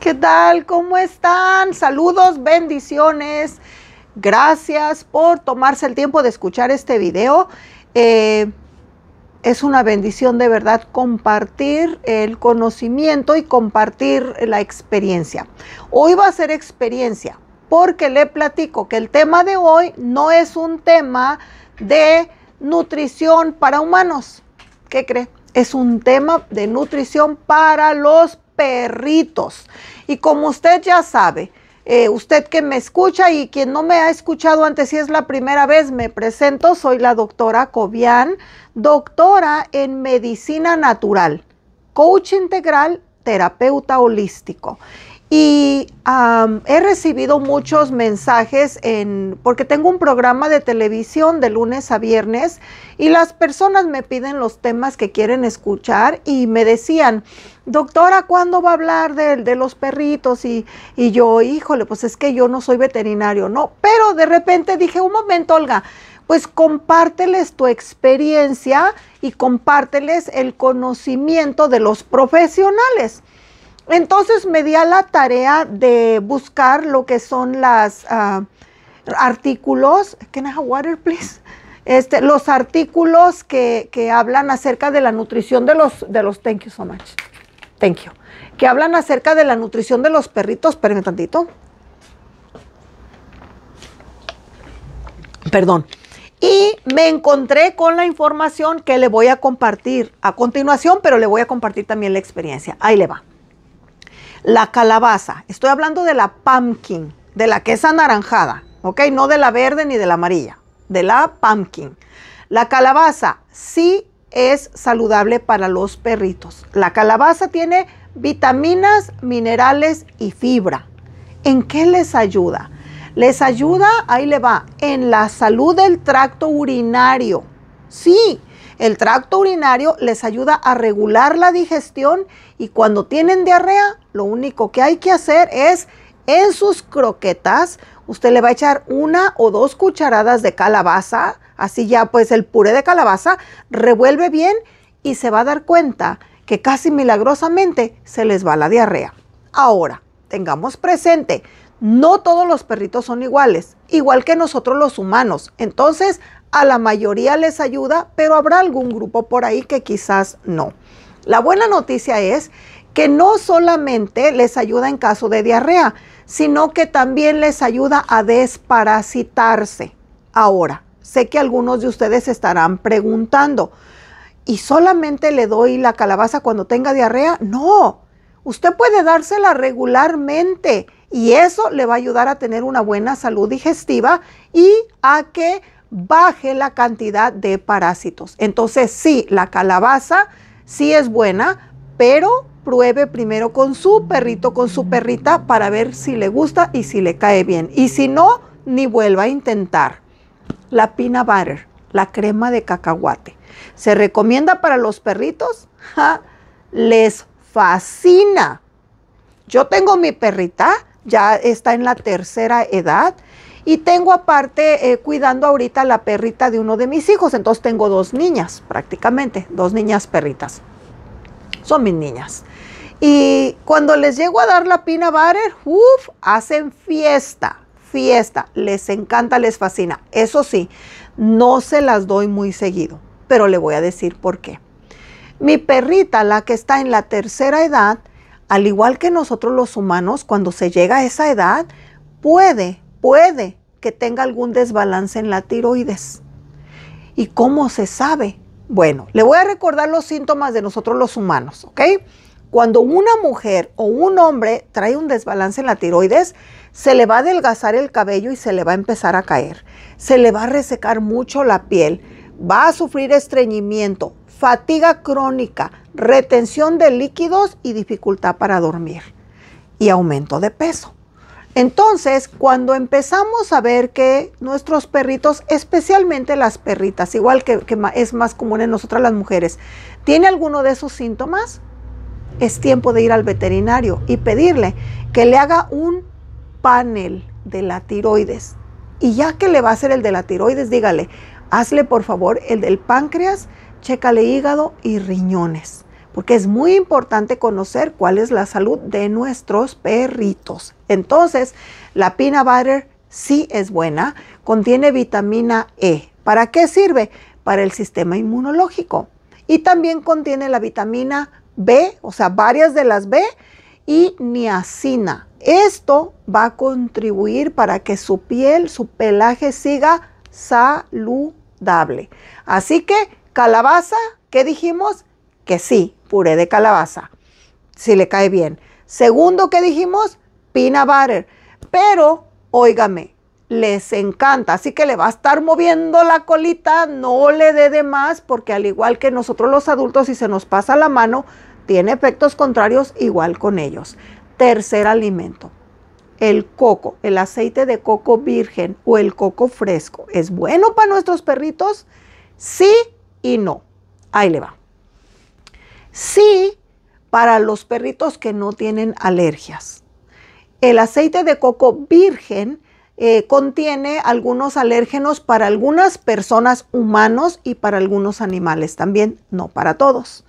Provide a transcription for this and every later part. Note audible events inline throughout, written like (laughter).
¿Qué tal? ¿Cómo están? Saludos, bendiciones. Gracias por tomarse el tiempo de escuchar este video. Eh, es una bendición de verdad compartir el conocimiento y compartir la experiencia. Hoy va a ser experiencia porque le platico que el tema de hoy no es un tema de nutrición para humanos. ¿Qué cree? Es un tema de nutrición para los perritos. Y como usted ya sabe, eh, usted que me escucha y quien no me ha escuchado antes, si es la primera vez, me presento, soy la doctora Cobian, doctora en medicina natural, coach integral, terapeuta holístico. Y he recibido muchos mensajes en, porque tengo un programa de televisión de lunes a viernes y las personas me piden los temas que quieren escuchar y me decían, doctora, ¿cuándo va a hablar de, los perritos? Y, y yo, híjole, pues es que yo no soy veterinario, ¿no? Pero de repente dije, un momento, Olga, pues compárteles tu experiencia y compárteles el conocimiento de los profesionales. Entonces me di a la tarea de buscar lo que son los ah, artículos. Can I have water, please? Este, los artículos que, que, hablan acerca de la nutrición de los, de los, thank you so much, thank you, que hablan acerca de la nutrición de los perritos, espérenme tantito, perdón, y me encontré con la información que le voy a compartir a continuación, pero le voy a compartir también la experiencia, ahí le va. La calabaza, estoy hablando de la pumpkin, de la que es anaranjada, ¿ok? No de la verde ni de la amarilla, de la pumpkin. La calabaza sí es saludable para los perritos. La calabaza tiene vitaminas, minerales y fibra. ¿En qué les ayuda? Les ayuda, ahí le va, en la salud del tracto urinario. Sí, el tracto urinario les ayuda a regular la digestión y cuando tienen diarrea, lo único que hay que hacer es en sus croquetas, usted le va a echar una o dos cucharadas de calabaza, así ya pues el puré de calabaza, revuelve bien y se va a dar cuenta que casi milagrosamente se les va la diarrea. Ahora, tengamos presente, no todos los perritos son iguales, igual que nosotros los humanos. Entonces, a la mayoría les ayuda, pero habrá algún grupo por ahí que quizás no. La buena noticia es que no solamente les ayuda en caso de diarrea, sino que también les ayuda a desparasitarse. Ahora, sé que algunos de ustedes estarán preguntando, ¿y solamente le doy la calabaza cuando tenga diarrea? No, usted puede dársela regularmente y eso le va a ayudar a tener una buena salud digestiva y a que baje la cantidad de parásitos. Entonces, sí, la calabaza sí es buena, pero pruebe primero con su perrito, con su perrita, para ver si le gusta y si le cae bien. Y si no, ni vuelva a intentar. La peanut butter, la crema de cacahuate. ¿Se recomienda para los perritos? Les fascina. Yo tengo mi perrita, ya está en la tercera edad y tengo aparte eh, cuidando ahorita la perrita de uno de mis hijos. Entonces tengo dos niñas prácticamente, dos niñas perritas. Son mis niñas. Y cuando les llego a dar la pina barer, uff, hacen fiesta, fiesta. Les encanta, les fascina. Eso sí, no se las doy muy seguido, pero le voy a decir por qué. Mi perrita, la que está en la tercera edad, al igual que nosotros los humanos, cuando se llega a esa edad, puede puede que tenga algún desbalance en la tiroides. ¿Y cómo se sabe? Bueno, le voy a recordar los síntomas de nosotros los humanos, ¿ok? Cuando una mujer o un hombre trae un desbalance en la tiroides, se le va a adelgazar el cabello y se le va a empezar a caer. Se le va a resecar mucho la piel, va a sufrir estreñimiento, fatiga crónica, retención de líquidos y dificultad para dormir y aumento de peso. Entonces, cuando empezamos a ver que nuestros perritos, especialmente las perritas, igual que, es más común en nosotras las mujeres, tiene alguno de esos síntomas, es tiempo de ir al veterinario y pedirle que le haga un panel de la tiroides. Y ya que le va a hacer el de la tiroides, dígale, hazle por favor el del páncreas, chécale hígado y riñones porque es muy importante conocer cuál es la salud de nuestros perritos. Entonces, la peanut butter sí es buena, contiene vitamina E. ¿Para qué sirve? Para el sistema inmunológico. Y también contiene la vitamina B, o sea, varias de las B y niacina. Esto va a contribuir para que su piel, su pelaje siga saludable. Así que calabaza, ¿qué dijimos? Que sí, puré de calabaza, si le cae bien. Segundo que dijimos, peanut butter. Pero, óigame, les encanta, así que le va a estar moviendo la colita, no le dé de, más, porque al igual que nosotros los adultos, si se nos pasa la mano, tiene efectos contrarios igual con ellos. Tercer alimento, el coco, el aceite de coco virgen o el coco fresco. ¿Es bueno para nuestros perritos? Sí y no. Ahí le va. Sí, para los perritos que no tienen alergias. El aceite de coco virgen eh, contiene algunos alérgenos para algunas personas humanos y para algunos animales también, no para todos.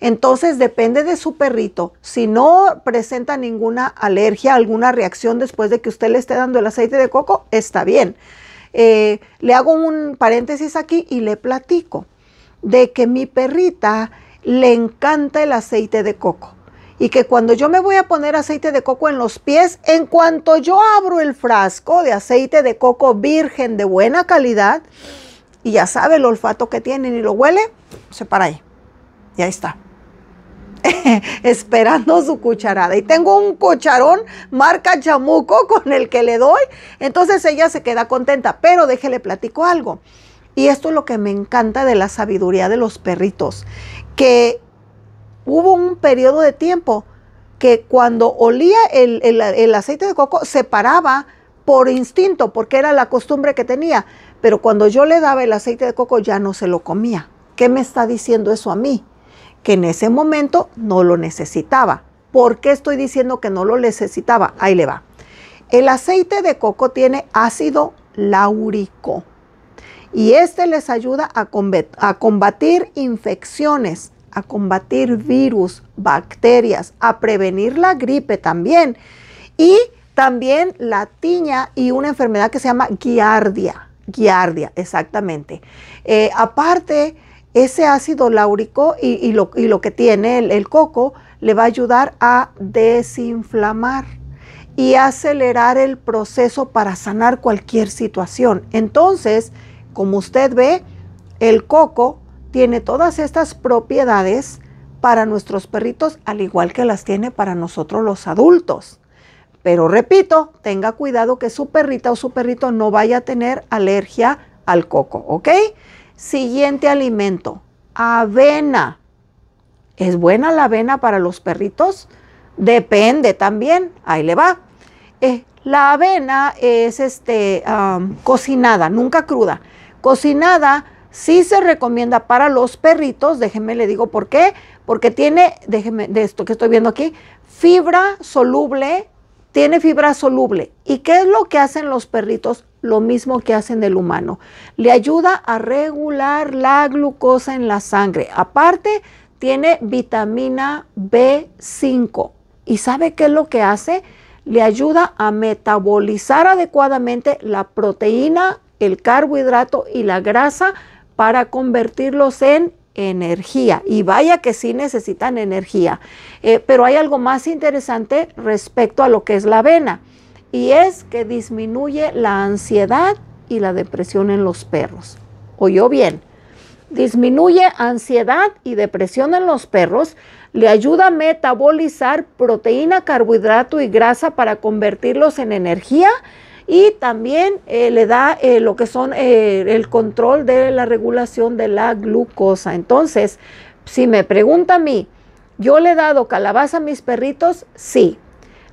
Entonces depende de su perrito. Si no presenta ninguna alergia, alguna reacción después de que usted le esté dando el aceite de coco, está bien. Eh, le hago un paréntesis aquí y le platico de que mi perrita le encanta el aceite de coco. Y que cuando yo me voy a poner aceite de coco en los pies, en cuanto yo abro el frasco de aceite de coco virgen de buena calidad, y ya sabe el olfato que tienen y lo huele, se para ahí. Y ahí está. (laughs) esperando su cucharada. Y tengo un cucharón marca chamuco con el que le doy. Entonces ella se queda contenta. Pero déjele platico algo. Y esto es lo que me encanta de la sabiduría de los perritos que hubo un periodo de tiempo que cuando olía el, aceite de coco se paraba por instinto, porque era la costumbre que tenía. Pero cuando yo le daba el aceite de coco ya no se lo comía. ¿Qué me está diciendo eso a mí? Que en ese momento no lo necesitaba. ¿Por qué estoy diciendo que no lo necesitaba? Ahí le va. El aceite de coco tiene ácido láurico y este les ayuda a combatir, infecciones, a combatir virus, bacterias, a prevenir la gripe también y también la tiña y una enfermedad que se llama giardia, giardia, exactamente. Eh, aparte, ese ácido láurico y, lo, que tiene el coco le va a ayudar a desinflamar y acelerar el proceso para sanar cualquier situación. Entonces, como usted ve, el coco tiene todas estas propiedades para nuestros perritos, al igual que las tiene para nosotros los adultos. Pero repito, tenga cuidado que su perrita o su perrito no vaya a tener alergia al coco, ¿ok? Siguiente alimento, avena. ¿Es buena la avena para los perritos? Depende también, ahí le va. Eh, la avena es este, cocinada, nunca cruda. Cocinada sí se recomienda para los perritos, déjenme le digo por qué, porque tiene, déjenme, de esto que estoy viendo aquí, fibra soluble, tiene fibra soluble. ¿Y qué es lo que hacen los perritos? Lo mismo que hacen el humano. Le ayuda a regular la glucosa en la sangre. Aparte, tiene vitamina B5. ¿Y sabe qué es lo que hace? Le ayuda a metabolizar adecuadamente la proteína el carbohidrato y la grasa para convertirlos en energía. Y vaya que sí necesitan energía. Eh, pero hay algo más interesante respecto a lo que es la avena y es que disminuye la ansiedad y la depresión en los perros. ¿Oyó bien? Disminuye ansiedad y depresión en los perros, le ayuda a metabolizar proteína, carbohidrato y grasa para convertirlos en energía y también eh, le da eh, lo que son eh, el control de la regulación de la glucosa. Entonces, si me pregunta a mí, ¿yo le he dado calabaza a mis perritos? Sí.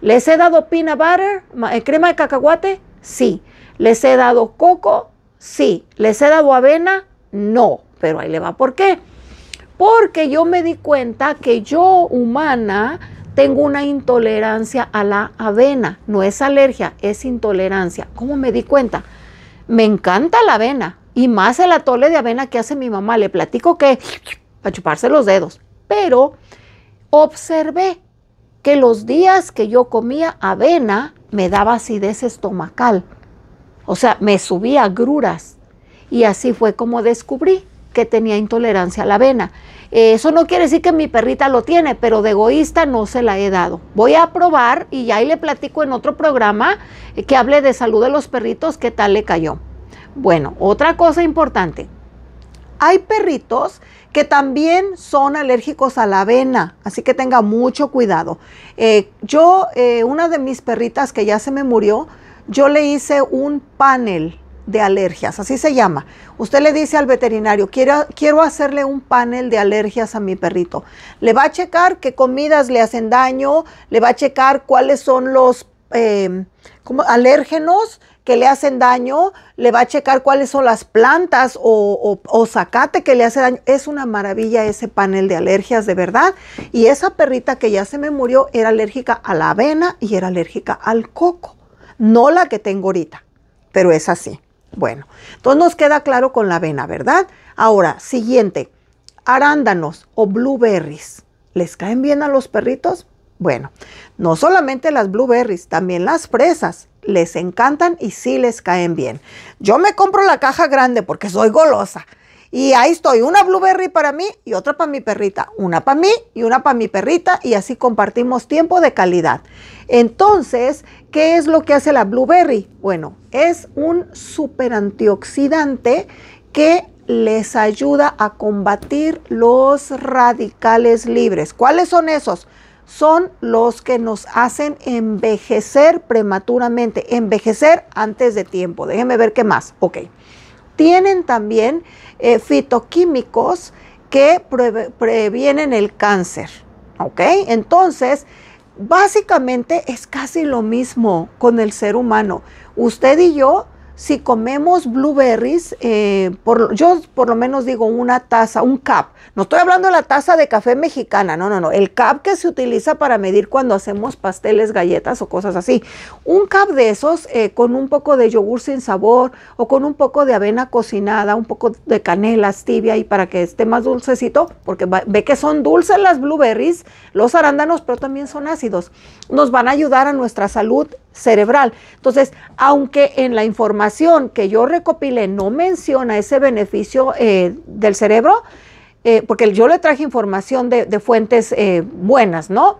¿Les he dado peanut butter, crema de cacahuate? Sí. ¿Les he dado coco? Sí. ¿Les he dado avena? No. Pero ahí le va. ¿Por qué? Porque yo me di cuenta que yo, humana, tengo una intolerancia a la avena. No es alergia, es intolerancia. ¿Cómo me di cuenta? Me encanta la avena y más el atole de avena que hace mi mamá. Le platico que para chuparse los dedos. Pero observé que los días que yo comía avena me daba acidez estomacal. O sea, me subía gruras. Y así fue como descubrí que tenía intolerancia a la avena. Eh, eso no quiere decir que mi perrita lo tiene, pero de egoísta no se la he dado. Voy a probar y ya ahí le platico en otro programa eh, que hable de salud de los perritos, qué tal le cayó. Bueno, otra cosa importante. Hay perritos que también son alérgicos a la avena, así que tenga mucho cuidado. Eh, yo, una de mis perritas que ya se me murió, yo le hice un panel de alergias, así se llama. Usted le dice al veterinario, quiero, quiero hacerle un panel de alergias a mi perrito. Le va a checar qué comidas le hacen daño, le va a checar cuáles son los em, como alérgenos que le hacen daño, le va a checar cuáles son las plantas o, o, zacate que le hacen daño. Es una maravilla ese panel de alergias, de verdad. Y esa perrita que ya se me murió era alérgica a la avena y era alérgica al coco. No la que tengo ahorita, pero es así. Bueno, entonces nos queda claro con la avena, ¿verdad? Ahora, siguiente, arándanos o blueberries. ¿Les caen bien a los perritos? Bueno, no solamente las blueberries, también las fresas. Les encantan y sí les caen bien. Yo me compro la caja grande porque soy golosa. Y ahí estoy, una blueberry para mí y otra para mi perrita, una para mí y una para mi perrita y así compartimos tiempo de calidad. Entonces, ¿qué es lo que hace la blueberry? Bueno, es un super antioxidante que les ayuda a combatir los radicales libres. ¿Cuáles son esos? Son los que nos hacen envejecer prematuramente, envejecer antes de tiempo. Déjenme ver qué más. Ok tienen también eh, fitoquímicos que previenen el cáncer. ¿Ok? Entonces, básicamente es casi lo mismo con el ser humano. Usted y yo si comemos blueberries, eh, por, yo por lo menos digo una taza, un cup. No estoy hablando de la taza de café mexicana, no, no, no. El cup que se utiliza para medir cuando hacemos pasteles, galletas o cosas así. Un cup de esos eh, con un poco de yogur sin sabor o con un poco de avena cocinada, un poco de canela tibia y para que esté más dulcecito, porque ve que son dulces las blueberries, los arándanos, pero también son ácidos. Nos van a ayudar a nuestra salud cerebral. Entonces, aunque en la información que yo recopilé no menciona ese beneficio eh, del cerebro, eh, porque yo le traje información de, fuentes eh, buenas, ¿no?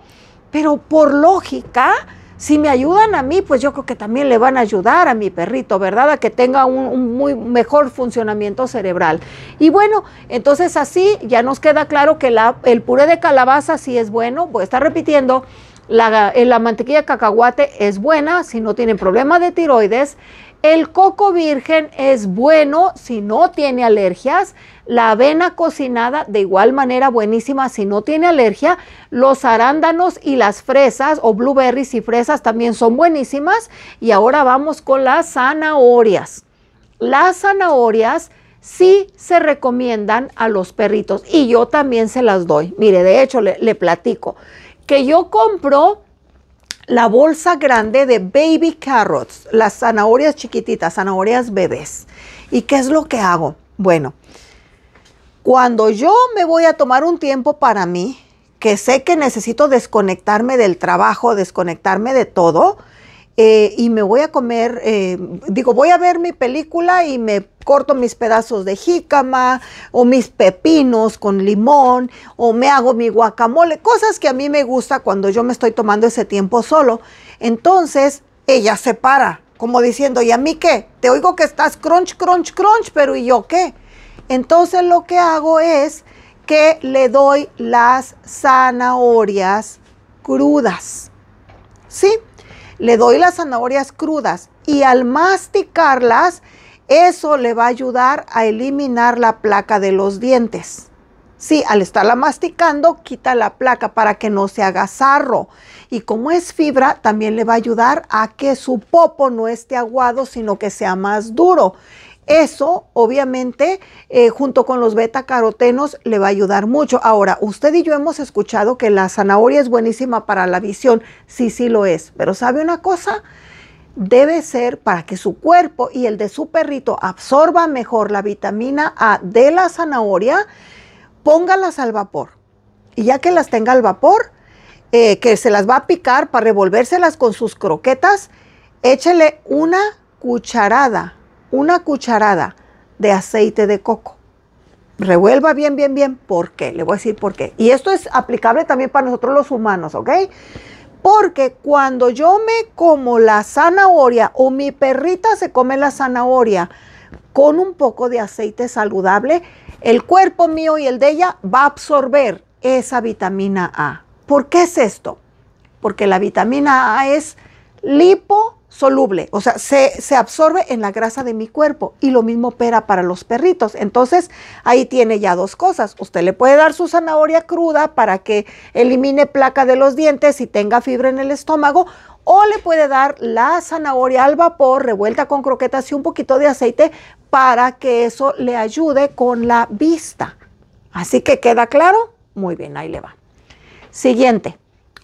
Pero por lógica, si me ayudan a mí, pues yo creo que también le van a ayudar a mi perrito, ¿verdad? A que tenga un, muy mejor funcionamiento cerebral. Y bueno, entonces así ya nos queda claro que la, el puré de calabaza sí es bueno, pues está repitiendo, eh, la, mantequilla de cacahuate es buena si no tiene problemas de tiroides. El coco virgen es bueno si no tiene alergias. La avena cocinada de igual manera buenísima si no tiene alergia. Los arándanos y las fresas o blueberries y fresas también son buenísimas. Y ahora vamos con las zanahorias. Las zanahorias sí se recomiendan a los perritos y yo también se las doy. Mire, de hecho le platico que yo compro la bolsa grande de baby carrots, las zanahorias chiquititas, zanahorias bebés. ¿Y qué es lo que hago? Bueno, cuando yo me voy a tomar un tiempo para mí, que sé que necesito desconectarme del trabajo, desconectarme de todo, eh, y me voy a comer, eh, digo, voy a ver mi película y me corto mis pedazos de jícama o mis pepinos con limón o me hago mi guacamole, cosas que a mí me gusta cuando yo me estoy tomando ese tiempo solo. Entonces ella se para, como diciendo, ¿y a mí qué? Te oigo que estás crunch, crunch, crunch, pero ¿y yo qué? Entonces lo que hago es que le doy las zanahorias crudas. ¿Sí? le doy las zanahorias crudas y al masticarlas, eso le va a ayudar a eliminar la placa de los dientes. Sí, al estarla masticando, quita la placa para que no se haga sarro. Y como es fibra, también le va a ayudar a que su popo no esté aguado, sino que sea más duro. Eso, obviamente, eh, junto con los beta carotenos, le va a ayudar mucho. Ahora, usted y yo hemos escuchado que la zanahoria es buenísima para la visión. Sí, sí lo es. Pero ¿sabe una cosa? Debe ser para que su cuerpo y el de su perrito absorba mejor la vitamina A de la zanahoria, póngalas al vapor. Y ya que las tenga al vapor, eh, que se las va a picar para revolvérselas con sus croquetas, échele una cucharada una cucharada de aceite de coco. Revuelva bien, bien, bien. ¿Por qué? Le voy a decir por qué. Y esto es aplicable también para nosotros los humanos, ¿ok? Porque cuando yo me como la zanahoria o mi perrita se come la zanahoria con un poco de aceite saludable, el cuerpo mío y el de ella va a absorber esa vitamina A. ¿Por qué es esto? Porque la vitamina A es lipo soluble, o sea, se, se, absorbe en la grasa de mi cuerpo y lo mismo opera para los perritos. Entonces, ahí tiene ya dos cosas. Usted le puede dar su zanahoria cruda para que elimine placa de los dientes y tenga fibra en el estómago, o le puede dar la zanahoria al vapor revuelta con croquetas y un poquito de aceite para que eso le ayude con la vista. Así que queda claro. Muy bien, ahí le va. Siguiente,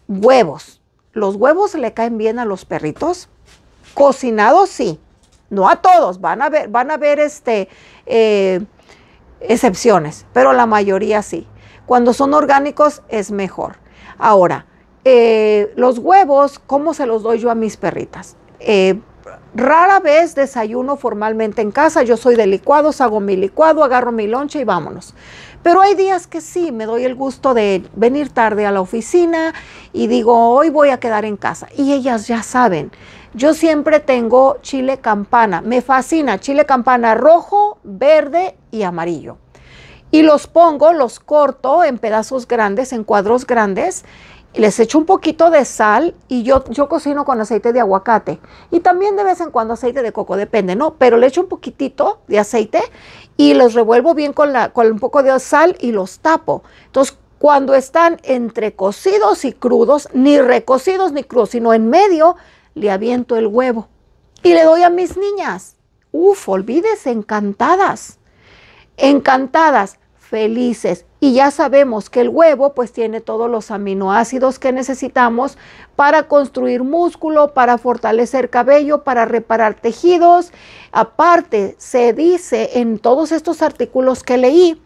huevos. ¿Los huevos le caen bien a los perritos? Cocinados sí, no a todos, van a ver, van a ver este, eh, excepciones, pero la mayoría sí. Cuando son orgánicos es mejor. Ahora, eh, los huevos, ¿cómo se los doy yo a mis perritas? Eh, rara vez desayuno formalmente en casa, yo soy de licuados, hago mi licuado, agarro mi lonche y vámonos. Pero hay días que sí, me doy el gusto de venir tarde a la oficina y digo, hoy voy a quedar en casa. Y ellas ya saben, yo siempre tengo chile campana. Me fascina chile campana rojo, verde y amarillo. Y los pongo, los corto en pedazos grandes, en cuadros grandes. les echo un poquito de sal y yo, yo cocino con aceite de aguacate. Y también de vez en cuando aceite de coco, depende, ¿no? Pero le echo un poquitito de aceite y los revuelvo bien con, la, con un poco de sal y los tapo. Entonces, cuando están entre cocidos y crudos, ni recocidos ni crudos, sino en medio, le aviento el huevo y le doy a mis niñas. Uf, olvides, encantadas, encantadas, felices. Y ya sabemos que el huevo pues tiene todos los aminoácidos que necesitamos para construir músculo, para fortalecer cabello, para reparar tejidos. Aparte, se dice en todos estos artículos que leí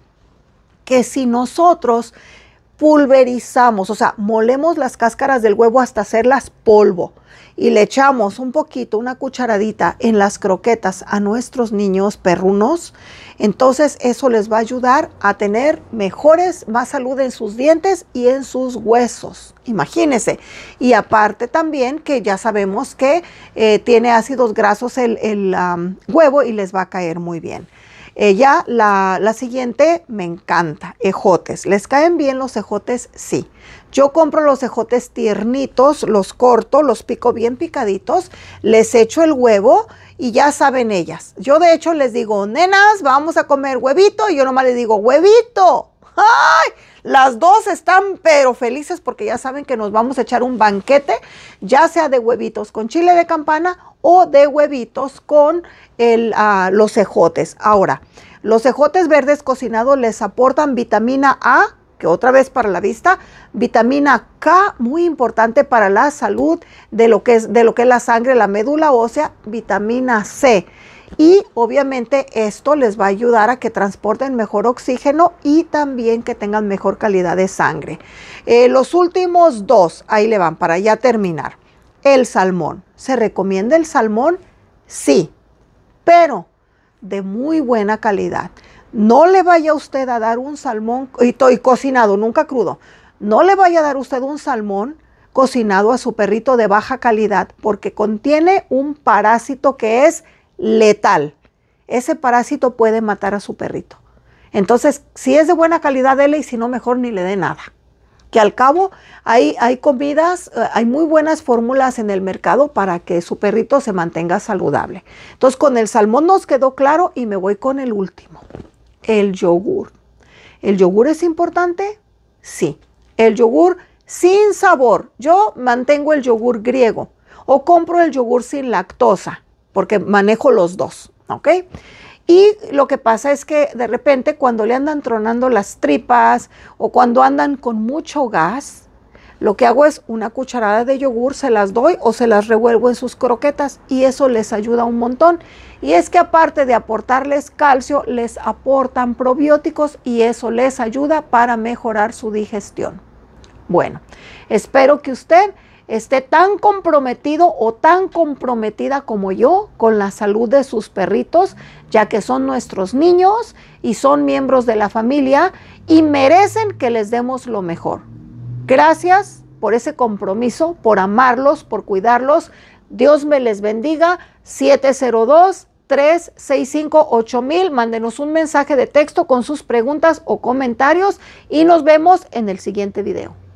que si nosotros pulverizamos, o sea, molemos las cáscaras del huevo hasta hacerlas polvo y le echamos un poquito, una cucharadita en las croquetas a nuestros niños perrunos, entonces eso les va a ayudar a tener mejores, más salud en sus dientes y en sus huesos. Imagínense. Y aparte también que ya sabemos que eh, tiene ácidos grasos el, huevo y les va a caer muy bien. Ella, la, siguiente, me encanta, ejotes. ¿Les caen bien los ejotes? Sí. Yo compro los ejotes tiernitos, los corto, los pico bien picaditos, les echo el huevo y ya saben ellas. Yo de hecho les digo, nenas, vamos a comer huevito. Y yo nomás les digo, huevito. ¡Ay! Las dos están pero felices porque ya saben que nos vamos a echar un banquete, ya sea de huevitos con chile de campana o de huevitos con ah, los ejotes. Ahora, los ejotes verdes cocinados les aportan vitamina A, que otra vez para la vista, vitamina K, muy importante para la salud de lo que es, de lo que es la sangre, la médula ósea, vitamina C y obviamente esto les va a ayudar a que transporten mejor oxígeno y también que tengan mejor calidad de sangre. Eh, los últimos dos, ahí le van para ya terminar. El salmón. ¿Se recomienda el salmón? Sí, pero de muy buena calidad. No le vaya usted a dar un salmón y, y, cocinado, nunca crudo. No le vaya a dar usted un salmón cocinado a su perrito de baja calidad porque contiene un parásito que es letal. Ese parásito puede matar a su perrito. Entonces, si es de buena calidad, dele y si no, mejor ni le dé nada. Que al cabo hay, hay comidas, eh, hay muy buenas fórmulas en el mercado para que su perrito se mantenga saludable. Entonces, con el salmón nos quedó claro y me voy con el último, el yogur. ¿El yogur es importante? Sí. El yogur sin sabor. Yo mantengo el yogur griego o compro el yogur sin lactosa porque manejo los dos, ¿ok? Y lo que pasa es que de repente cuando le andan tronando las tripas o cuando andan con mucho gas, lo que hago es una cucharada de yogur, se las doy o se las revuelvo en sus croquetas y eso les ayuda un montón. Y es que aparte de aportarles calcio, les aportan probióticos y eso les ayuda para mejorar su digestión. Bueno, espero que usted esté tan comprometido o tan comprometida como yo con la salud de sus perritos, ya que son nuestros niños y son miembros de la familia y merecen que les demos lo mejor. Gracias por ese compromiso, por amarlos, por cuidarlos. Dios me les bendiga. 702 365 mil Mándenos un mensaje de texto con sus preguntas o comentarios y nos vemos en el siguiente video.